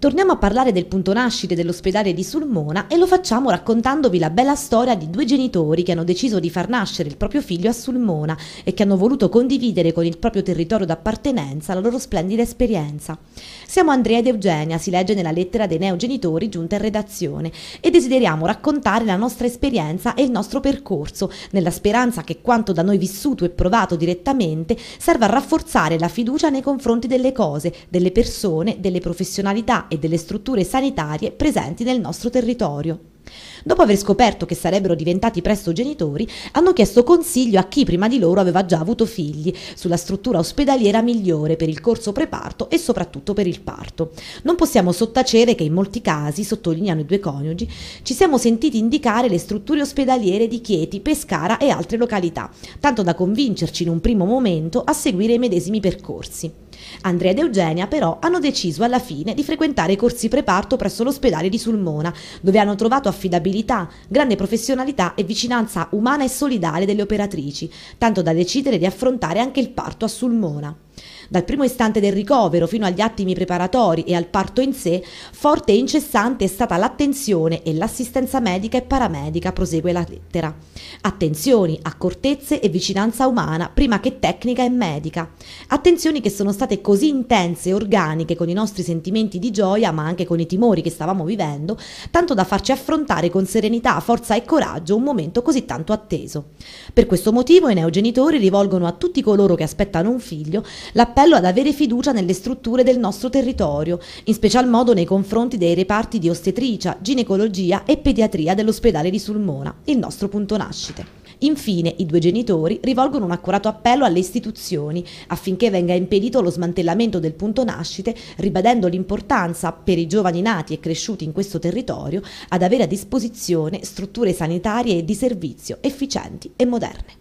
Torniamo a parlare del punto nascite dell'ospedale di Sulmona e lo facciamo raccontandovi la bella storia di due genitori che hanno deciso di far nascere il proprio figlio a Sulmona e che hanno voluto condividere con il proprio territorio d'appartenenza la loro splendida esperienza. Siamo Andrea ed Eugenia, si legge nella lettera dei neogenitori giunta in redazione e desideriamo raccontare la nostra esperienza e il nostro percorso nella speranza che quanto da noi vissuto e provato direttamente serva a rafforzare la fiducia nei confronti delle cose, delle persone, delle professionalità e delle strutture sanitarie presenti nel nostro territorio. Dopo aver scoperto che sarebbero diventati presto genitori, hanno chiesto consiglio a chi prima di loro aveva già avuto figli sulla struttura ospedaliera migliore per il corso preparto e soprattutto per il parto. Non possiamo sottacere che in molti casi, sottolineano i due coniugi, ci siamo sentiti indicare le strutture ospedaliere di Chieti, Pescara e altre località, tanto da convincerci in un primo momento a seguire i medesimi percorsi. Andrea ed Eugenia però hanno deciso alla fine di frequentare i corsi preparto presso l'ospedale di Sulmona, dove hanno trovato affidabilità, grande professionalità e vicinanza umana e solidale delle operatrici, tanto da decidere di affrontare anche il parto a Sulmona. Dal primo istante del ricovero fino agli attimi preparatori e al parto in sé, forte e incessante è stata l'attenzione e l'assistenza medica e paramedica, prosegue la lettera. Attenzioni, accortezze e vicinanza umana, prima che tecnica e medica. Attenzioni che sono state così intense e organiche con i nostri sentimenti di gioia, ma anche con i timori che stavamo vivendo, tanto da farci affrontare con serenità, forza e coraggio un momento così tanto atteso. Per questo motivo i neogenitori rivolgono a tutti coloro che aspettano un figlio l'appello ad avere fiducia nelle strutture del nostro territorio, in special modo nei confronti dei reparti di ostetricia, ginecologia e pediatria dell'ospedale di Sulmona, il nostro punto nascite. Infine, i due genitori rivolgono un accurato appello alle istituzioni affinché venga impedito lo smantellamento del punto nascite, ribadendo l'importanza per i giovani nati e cresciuti in questo territorio ad avere a disposizione strutture sanitarie e di servizio efficienti e moderne.